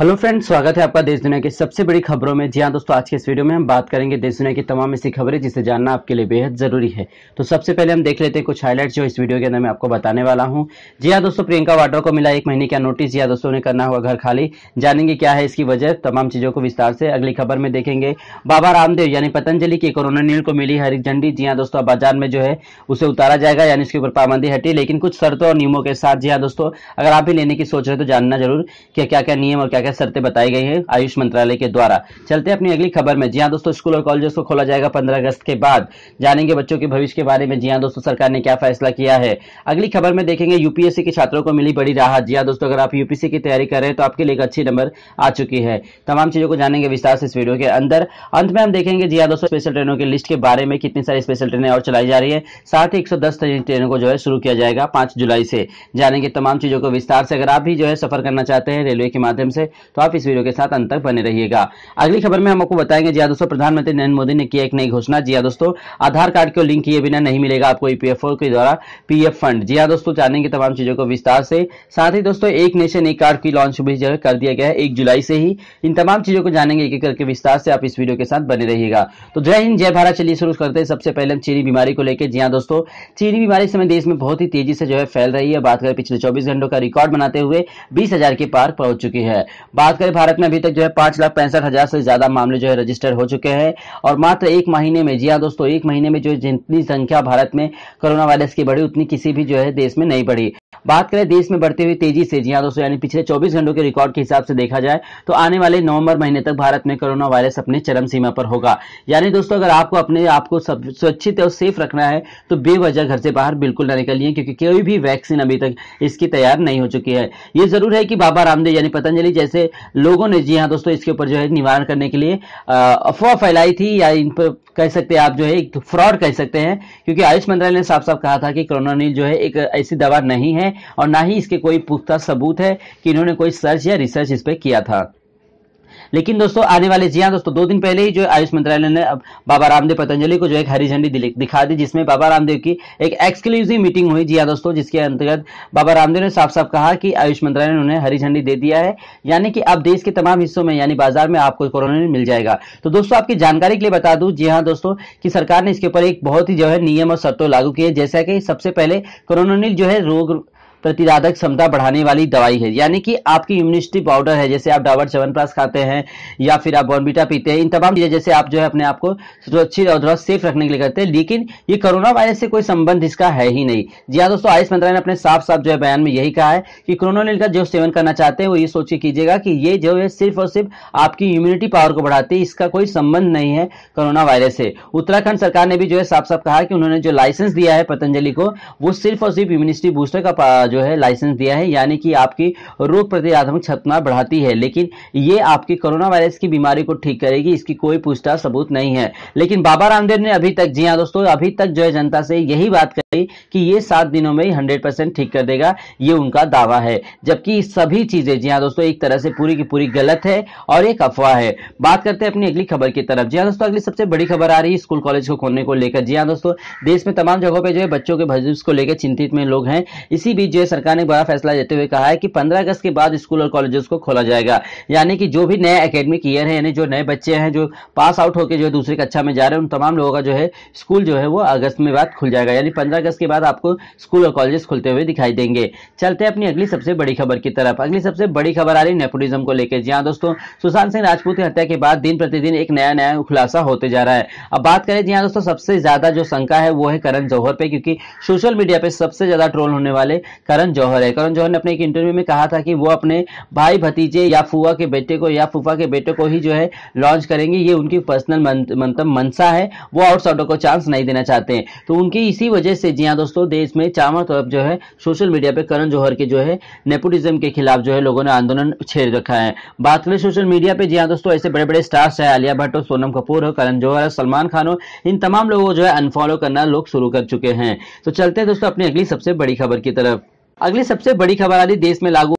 hello friends स्वागत है आपका देश दुनिया की सबसे बड़ी खबरों में जी हाँ दोस्तों आज के इस वीडियो में हम बात करेंगे देश दुनिया की तमाम ऐसी खबरें जिसे जानना आपके लिए बेहद जरूरी है तो सबसे पहले हम देख लेते हैं कुछ हाईलाइट जो इस वीडियो के अंदर मैं आपको बताने वाला हूँ जी हाँ दोस्तों प्रियंका वाड्रा को मिला एक महीने का नोटिस जी हाँ दोस्तों ने करना हुआ घर खाली जानेंगे क्या है इसकी वजह तमाम चीजों को विस्तार से अगली खबर में देखेंगे बाबा रामदेव यानी पतंजलि की कोरोना नील को मिली हरी झंडी जी हाँ दोस्तों बाजार में जो है उसे उतारा जाएगा यानी उसके ऊपर पाबंदी हटी लेकिन कुछ शर्तों और नियमों के साथ जी हाँ दोस्तों अगर आप भी लेने की सोच रहे तो जानना जरूर क्या क्या क्या नियम और क्या क्या क्या शर्तें बताई गई है आयुष मंत्रालय के द्वारा चलते अपनी अगली खबर में जी हाँ दोस्तों स्कूल और कॉलेजेस को खोला जाएगा पंद्रह अगस्त के बाद जानेंगे बच्चों के भविष्य के बारे में जी हाँ दोस्तों सरकार ने क्या फैसला किया है अगली खबर में देखेंगे यूपीएससी के छात्रों को मिली बड़ी राहत जी हाँ दोस्तों अगर आप यूपीएससी की तैयारी कर रहे हैं तो आपके लिए एक अच्छी नंबर आ चुकी है तमाम चीजों को जानेंगे विस्तार से इस वीडियो के अंदर अंत में हम देखेंगे जी हाँ दोस्तों स्पेशल ट्रेनों की लिस्ट के बारे में कितनी सारी स्पेशल ट्रेनें और चलाई जा रही है साथ ही एक ट्रेनों को जो है शुरू किया जाएगा पांच जुलाई से जानेंगे तमाम चीजों को विस्तार से अगर आप भी जो है सफर करना चाहते हैं रेलवे के माध्यम से तो आप इस वीडियो के साथ अंत तक बने रहिएगा अगली खबर में हम आपको बताएंगे जी हाँ दोस्तों प्रधानमंत्री नरेंद्र मोदी ने किया एक नई घोषणा जी हाँ दोस्तों आधार कार्ड को लिंक किए बिना नहीं मिलेगा आपको ईपीएफओ e के द्वारा पीएफ फंड जी हाँ दोस्तों जानेंगे तमाम चीजों को विस्तार से साथ ही दोस्तों एक नेशन एक कार्ड की लॉन्च भी जो कर दिया गया है एक जुलाई से ही इन तमाम चीजों को जानेंगे एक एक करके विस्तार से आप इस वीडियो के साथ बने रहिएगा तो जय हिंद जय भारत चलिए शुरू करते हैं सबसे पहले हम चीनी बीमारी को लेकर जी दोस्तों चीनी बीमारी समय देश में बहुत ही तेजी से जो है फैल रही है बात करें पिछले चौबीस घंटों का रिकॉर्ड बनाते हुए बीस के पार पहुंच चुकी है बात करें भारत में अभी तक जो है पांच लाख पैंसठ हजार से ज्यादा मामले जो है रजिस्टर हो चुके हैं और मात्र एक महीने में जी हाँ दोस्तों एक महीने में जो जितनी संख्या भारत में कोरोना वायरस की बढ़ी उतनी किसी भी जो है देश में नहीं बढ़ी बात करें देश में बढ़ते हुए तेजी से जी हाँ दोस्तों यानी पिछले 24 घंटों के रिकॉर्ड के हिसाब से देखा जाए तो आने वाले नवंबर महीने तक भारत में कोरोना वायरस अपने चरम सीमा पर होगा यानी दोस्तों अगर आपको अपने आप को सुरक्षित और सेफ रखना है तो बेवजह घर से बाहर बिल्कुल न निकलिए क्योंकि कोई भी वैक्सीन अभी तक इसकी तैयार नहीं हो चुकी है ये जरूर है कि बाबा रामदेव यानी पतंजलि जैसे से लोगों ने जी हाँ दोस्तों इसके ऊपर जो है निवारण करने के लिए अफवाह फैलाई थी या इन पर कह सकते हैं आप जो है एक फ्रॉड कह सकते हैं क्योंकि आयुष मंत्रालय ने साफ साफ कहा था कि कोरोनानील जो है एक ऐसी दवा नहीं है और ना ही इसके कोई पुख्ता सबूत है कि इन्होंने कोई सर्च या रिसर्च इस पर किया था लेकिन दोस्तों आने वाले जी हाँ दोस्तों दो दिन पहले ही जो आयुष मंत्रालय ने बाबा रामदेव पतंजलि को जो एक हरी झंडी दिखा दी जिसमें बाबा रामदेव की एक एक्सक्लूसिव मीटिंग हुई जी हाँ दोस्तों जिसके अंतर्गत बाबा रामदेव ने साफ साफ कहा कि आयुष मंत्रालय ने उन्हें हरी झंडी दे दिया है यानी कि अब देश के तमाम हिस्सों में यानी बाजार में आपको कोरोना मिल जाएगा तो दोस्तों आपकी जानकारी के लिए बता दू जी हाँ दोस्तों की सरकार ने इसके ऊपर एक बहुत ही जो है नियम और शर्तों लागू किए जैसा कि सबसे पहले कोरोना जो है रोग प्रतिरोधक क्षमता बढ़ाने वाली दवाई है यानी कि आपकी इम्यूनिटी पाउडर है जैसे आप डाबर चवन प्रास खाते हैं या फिर आप बॉर्नबीटा पीते हैं इन तमाम चीजें जैसे आप जो है अपने आप को सुरक्षित और थोड़ा सेफ रखने के लिए करते हैं लेकिन ये कोरोना वायरस से कोई संबंध इसका है ही नहीं जी हाँ दोस्तों आयुष मंत्रालय ने अपने साफ साफ जो है बयान में यही कहा है कि कोरोना का जो सेवन करना चाहते हैं वो ये सोच के कीजिएगा कि ये जो है सिर्फ और सिर्फ आपकी इम्यूनिटी पावर को बढ़ाती है इसका कोई संबंध नहीं है कोरोना वायरस से उत्तराखंड सरकार ने भी जो है साफ साफ कहा कि उन्होंने जो लाइसेंस दिया है पतंजलि को वो सिर्फ और सिर्फ इम्यूनिटी बूस्टर का जो है लाइसेंस दिया है यानी कि आपकी रोग प्रतिरोधक क्षमता बढ़ाती है लेकिन ये आपकी कोरोना वायरस की बीमारी को ठीक करेगी इसकी कोई पुष्टा सबूत नहीं है लेकिन बाबा रामदेव ने अभी तक जी हाँ दोस्तों अभी तक जो है जनता से यही बात कही कि ये सात दिनों में ही हंड्रेड परसेंट ठीक कर देगा ये उनका दावा है जबकि सभी चीजें जी हाँ दोस्तों एक तरह से पूरी की पूरी गलत है और एक अफवाह है बात करते हैं अपनी अगली खबर की तरफ जी हाँ दोस्तों अगली सबसे बड़ी खबर आ रही है स्कूल कॉलेज को खोलने को लेकर जी हाँ दोस्तों देश में तमाम जगहों पर जो है बच्चों के भविष्य को लेकर चिंतित में लोग हैं इसी बीच जो केंद्रीय सरकार ने बड़ा फैसला लेते हुए कहा है कि 15 अगस्त के बाद स्कूल और कॉलेजेस को खोला जाएगा यानी कि जो भी नए एकेडमिक ईयर है यानी जो नए बच्चे हैं जो पास आउट होकर जो है दूसरी कक्षा में जा रहे हैं उन तमाम लोगों का जो है स्कूल जो है वो अगस्त में बाद खुल जाएगा यानी पंद्रह अगस्त के बाद आपको स्कूल और कॉलेजेस खुलते हुए दिखाई देंगे चलते अपनी अगली सबसे बड़ी खबर की तरफ अगली सबसे बड़ी खबर आ रही है नेपोटिज्म को लेकर जी हाँ दोस्तों सुशांत सिंह राजपूत की हत्या के बाद दिन प्रतिदिन एक नया नया खुलासा होते जा रहा है अब बात करें जी हाँ दोस्तों सबसे ज्यादा जो शंका है वो है करण जौहर पे क्योंकि सोशल मीडिया पे सबसे ज्यादा ट्रोल होने वाले करण जौहर है करण जौहर ने अपने एक इंटरव्यू में कहा था कि वो अपने भाई भतीजे या फुआ के बेटे को या फुफा के बेटे को ही जो है लॉन्च करेंगे ये उनकी पर्सनल मतलब मनसा है वो आउटसाइडर को चांस नहीं देना चाहते हैं तो उनकी इसी वजह से जी हाँ दोस्तों देश में चारों तरफ जो है सोशल मीडिया पर करण जौहर के जो है नेपोटिज्म के खिलाफ जो है लोगों ने आंदोलन छेड़ रखा है बात करें सोशल मीडिया पर जी हाँ दोस्तों ऐसे बड़े बड़े स्टार्स हैं आलिया भट्ट हो सोनम कपूर हो करण जौहर सलमान खान हो इन तमाम लोगों को जो है अनफॉलो करना लोग शुरू कर चुके हैं तो चलते हैं दोस्तों अपनी अगली सबसे बड़ी खबर की तरफ अगली सबसे बड़ी खबर आ रही देश में लागू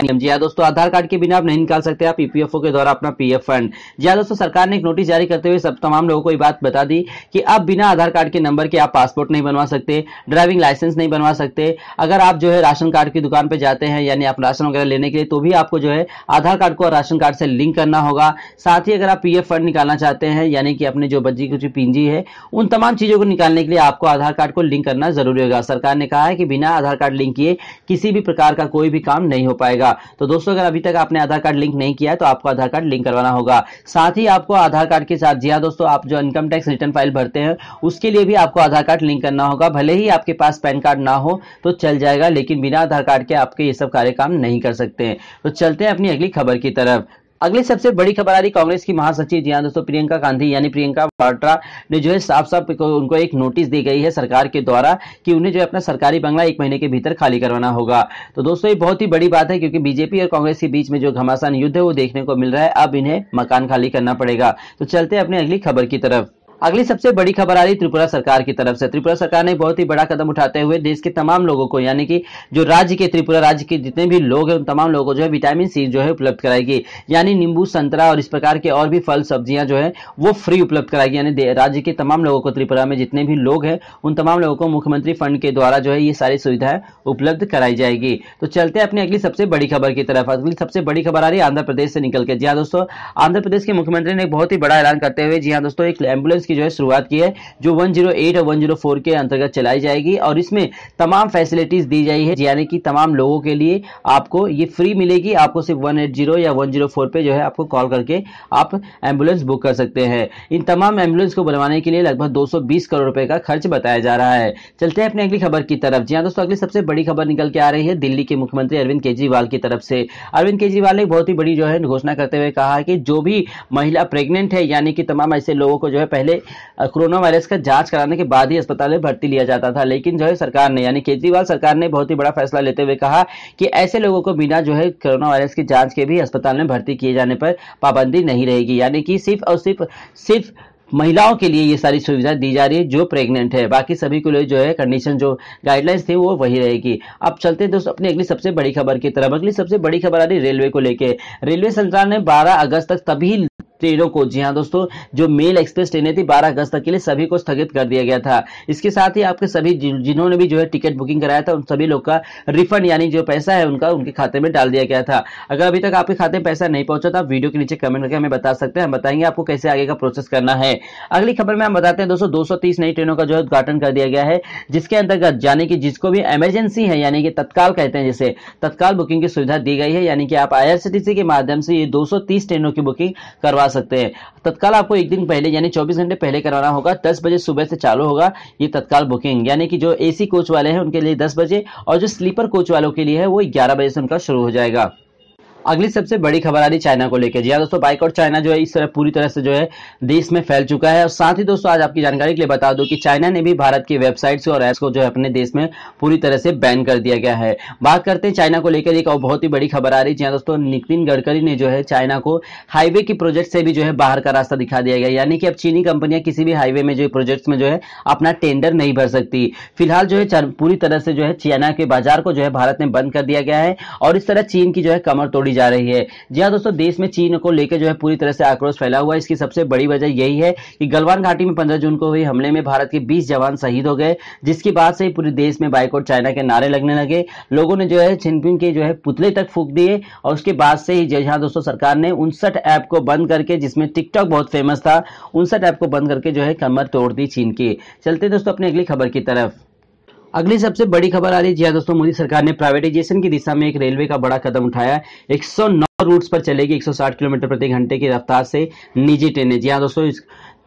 जी हाँ दोस्तों आधार कार्ड के बिना आप नहीं निकाल सकते आप ईपीएफओ e के द्वारा अपना पीएफ फंड जी हाँ दोस्तों सरकार ने एक नोटिस जारी करते हुए सब तमाम लोगों को ये बात बता दी कि आप बिना आधार कार्ड के नंबर के आप पासपोर्ट नहीं बनवा सकते ड्राइविंग लाइसेंस नहीं बनवा सकते अगर आप जो है राशन कार्ड की दुकान पर जाते हैं यानी आप राशन वगैरह लेने के लिए तो भी आपको जो है आधार कार्ड को राशन कार्ड से लिंक करना होगा साथ ही अगर आप पी फंड निकालना चाहते हैं यानी कि अपने जो बच्ची कुछ पिंजी है उन तमाम चीज़ों को निकालने के लिए आपको आधार कार्ड को लिंक करना जरूरी होगा सरकार ने कहा है कि बिना आधार कार्ड लिंक किए किसी भी प्रकार का कोई भी काम नहीं हो पाएगा जाएगा तो दोस्तों अगर अभी तक आपने आधार कार्ड लिंक नहीं किया है तो आपको आधार कार्ड लिंक करवाना होगा साथ ही आपको आधार कार्ड के साथ जी हाँ दोस्तों आप जो इनकम टैक्स रिटर्न फाइल भरते हैं उसके लिए भी आपको आधार कार्ड लिंक करना होगा भले ही आपके पास पैन कार्ड ना हो तो चल जाएगा लेकिन बिना आधार कार्ड के आपके ये सब कार्य काम नहीं कर सकते हैं तो चलते हैं अपनी अगली खबर की तरफ अगली सबसे बड़ी खबर आ रही कांग्रेस की महासचिव जी हाँ दोस्तों प्रियंका गांधी यानी प्रियंका वाड्रा ने जो है साफ साफ उनको एक नोटिस दी गई है सरकार के द्वारा कि उन्हें जो है अपना सरकारी बंगला एक महीने के भीतर खाली करवाना होगा तो दोस्तों ये बहुत ही बड़ी बात है क्योंकि बीजेपी और कांग्रेस के बीच में जो घमासान युद्ध है वो देखने को मिल रहा है अब इन्हें मकान खाली करना पड़ेगा तो चलते अपने अगली खबर की तरफ अगली सबसे बड़ी खबर आ रही त्रिपुरा सरकार की तरफ से त्रिपुरा सरकार ने बहुत ही बड़ा कदम उठाते हुए देश के तमाम लोगों को यानी कि जो राज्य के त्रिपुरा राज्य के जितने भी लोग हैं उन तमाम लोगों को जो है विटामिन सी जो है उपलब्ध कराएगी यानी नींबू संतरा और इस प्रकार के और भी फल सब्जियां जो है वो फ्री उपलब्ध कराएगी यानी राज्य के तमाम लोगों को त्रिपुरा में जितने भी लोग हैं उन तमाम लोगों को मुख्यमंत्री फंड के द्वारा जो है ये सारी सुविधाएं उपलब्ध कराई जाएगी तो चलते हैं अपनी अगली सबसे बड़ी खबर की तरफ अगली सबसे बड़ी खबर आ रही है आंध्र प्रदेश से निकल के जी हाँ दोस्तों आंध्र प्रदेश के मुख्यमंत्री ने एक बहुत ही बड़ा ऐलान करते हुए जी हाँ दोस्तों एक एम्बुलेंस की जो है शुरुआत की है जो 108 और 104 के अंतर्गत चलाई जाएगी और इसमें तमाम फैसिलिटीज दी जाई है यानी कि तमाम लोगों के लिए आपको ये फ्री मिलेगी आपको सिर्फ वन या 104 पे जो है आपको कॉल करके आप एम्बुलेंस बुक कर सकते हैं इन तमाम एम्बुलेंस को बनवाने के लिए लगभग बीस करोड़ रुपए का खर्च बताया जा रहा है चलते हैं अपनी अगली खबर की तरफ जी हाँ दोस्तों अगली सबसे बड़ी खबर निकल के आ रही है दिल्ली के मुख्यमंत्री अरविंद केजरीवाल की तरफ से अरविंद केजरीवाल ने बहुत ही बड़ी जो है घोषणा करते हुए कहा कि जो भी महिला प्रेग्नेंट है यानी कि तमाम ऐसे लोगों को जो है पहले कोरोना वायरस का जांच कराने के बाद ही अस्पताल में भर्ती लिया जाता था लेकिन जो है सरकार ने यानी केजरीवाल सरकार ने बहुत ही बड़ा फैसला लेते हुए कहा कि ऐसे लोगों को बिना जो है कोरोना वायरस की जांच के भी अस्पताल में भर्ती किए जाने पर पाबंदी नहीं रहेगी यानी कि सिर्फ और सिर्फ सिर्फ महिलाओं के लिए ये सारी सुविधा दी जा रही है जो प्रेग्नेंट है बाकी सभी को लिए जो है कंडीशन जो गाइडलाइंस थी वो वही रहेगी अब चलते हैं दोस्तों अपनी अगली सबसे बड़ी खबर की तरफ अगली सबसे बड़ी खबर आ रही रेलवे को लेकर रेलवे संचालन ने 12 अगस्त तक तभी ट्रेनों को जी हाँ दोस्तों जो मेल एक्सप्रेस ट्रेनें थी बारह अगस्त तक के लिए सभी को स्थगित कर दिया गया था इसके साथ ही आपके सभी जिन्होंने भी जो है टिकट बुकिंग कराया था उन सभी लोग का रिफंड यानी जो पैसा है उनका उनके खाते में डाल दिया गया था अगर अभी तक आपके खाते में पैसा नहीं पहुंचा तो आप वीडियो के नीचे कमेंट करके हमें बता सकते हैं हम बताएंगे आपको कैसे आगे का प्रोसेस करना है अगली खबर में हम बताते हैं दोस्तों दो नई ट्रेनों का जो है उद्घाटन कर दिया गया है जिसके अंतर्गत यानी कि जिसको भी इमरजेंसी है यानी कि तत्काल कहते हैं जिसे तत्काल बुकिंग की सुविधा दी गई है यानी कि आप आई के माध्यम से ये दो ट्रेनों की बुकिंग करवा सकते हैं तत्काल आपको एक दिन पहले यानी 24 घंटे पहले करवाना होगा 10 बजे सुबह से चालू होगा ये तत्काल बुकिंग यानी कि जो एसी कोच वाले हैं उनके लिए 10 बजे और जो स्लीपर कोच वालों के लिए है वो 11 बजे से उनका शुरू हो जाएगा अगली सबसे बड़ी खबर आ रही चाइना को लेकर जी हाँ दोस्तों बाइकआउट चाइना जो है इस तरह पूरी तरह से जो है देश में फैल चुका है और साथ ही दोस्तों आज आपकी जानकारी के लिए बता दूं कि चाइना ने भी भारत की वेबसाइट्स और ऐप्स को जो है अपने देश में पूरी तरह से बैन कर दिया गया है बात करते हैं चाइना को लेकर एक और बहुत ही बड़ी खबर आ रही जी हाँ दोस्तों नितिन गडकरी ने जो है चाइना को हाईवे के प्रोजेक्ट से भी जो है बाहर का रास्ता दिखा दिया गया यानी कि अब चीनी कंपनियां किसी भी हाईवे में जो प्रोजेक्ट्स में जो है अपना टेंडर नहीं भर सकती फिलहाल जो है पूरी तरह से जो है चाइना के बाजार को जो है भारत ने बंद कर दिया गया है और इस तरह चीन की जो है कमर तोड़ी बढ़ती जा रही है जी हाँ दोस्तों देश में चीन को लेकर जो है पूरी तरह से आक्रोश फैला हुआ है इसकी सबसे बड़ी वजह यही है कि गलवान घाटी में पंद्रह जून को हुए हमले में भारत के बीस जवान शहीद हो गए जिसके बाद से पूरे देश में बाइकआउट चाइना के नारे लगने लगे लोगों ने जो है छिनपिन के जो है पुतले तक फूक दिए और उसके बाद से ही जहाँ दोस्तों सरकार ने उनसठ ऐप को बंद करके जिसमें टिकटॉक बहुत फेमस था उनसठ ऐप को बंद करके जो है कमर तोड़ दी चीन की चलते दोस्तों अपनी अगली खबर की तरफ अगली सबसे बड़ी खबर आ रही है जी हाँ दोस्तों मोदी सरकार ने प्राइवेटाइजेशन की दिशा में एक रेलवे का बड़ा कदम उठाया सौ 109 रूट्स पर चलेगी 160 किलोमीटर प्रति घंटे की रफ्तार से निजी ट्रेनें जी हाँ दोस्तों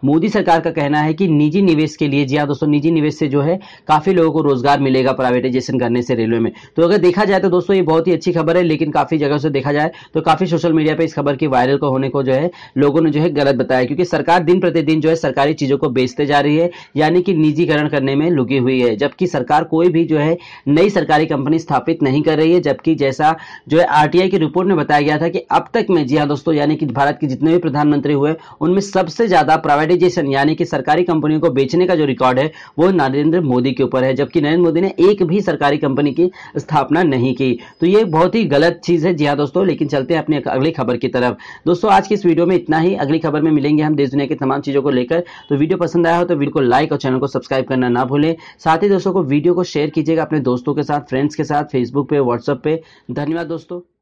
मोदी सरकार का कहना है कि निजी निवेश के लिए जी हाँ दोस्तों निजी निवेश से जो है काफी लोगों को रोजगार मिलेगा प्राइवेटाइजेशन करने से रेलवे में तो अगर देखा जाए तो दोस्तों ये बहुत ही अच्छी खबर है लेकिन काफी जगह से देखा जाए तो काफी सोशल मीडिया पर इस खबर की वायरल को होने को जो है लोगों ने जो है गलत बताया क्योंकि सरकार दिन प्रतिदिन जो है सरकारी चीजों को बेचते जा रही है यानी कि निजीकरण करने में लुकी हुई है जबकि सरकार कोई भी जो है नई सरकारी कंपनी स्थापित नहीं कर रही है जबकि जैसा जो है आरटीआई की रिपोर्ट में बताया गया था कि अब तक में जी हाँ दोस्तों यानी कि भारत के जितने भी प्रधानमंत्री हुए उनमें सबसे ज्यादा प्राइवेट प्राइवेटाइजेशन यानी कि सरकारी कंपनियों को बेचने का जो रिकॉर्ड है वो नरेंद्र मोदी के ऊपर है जबकि नरेंद्र मोदी ने एक भी सरकारी कंपनी की स्थापना नहीं की तो ये बहुत ही गलत चीज है जी हाँ दोस्तों लेकिन चलते हैं अपनी अगली खबर की तरफ दोस्तों आज की इस वीडियो में इतना ही अगली खबर में मिलेंगे हम देश दुनिया की तमाम चीजों को लेकर तो वीडियो पसंद आया हो तो वीडियो को लाइक और चैनल को सब्सक्राइब करना ना भूलें साथ ही दोस्तों को वीडियो को शेयर कीजिएगा अपने दोस्तों के साथ फ्रेंड्स के साथ फेसबुक पे व्हाट्सएप पे धन्यवाद दोस्तों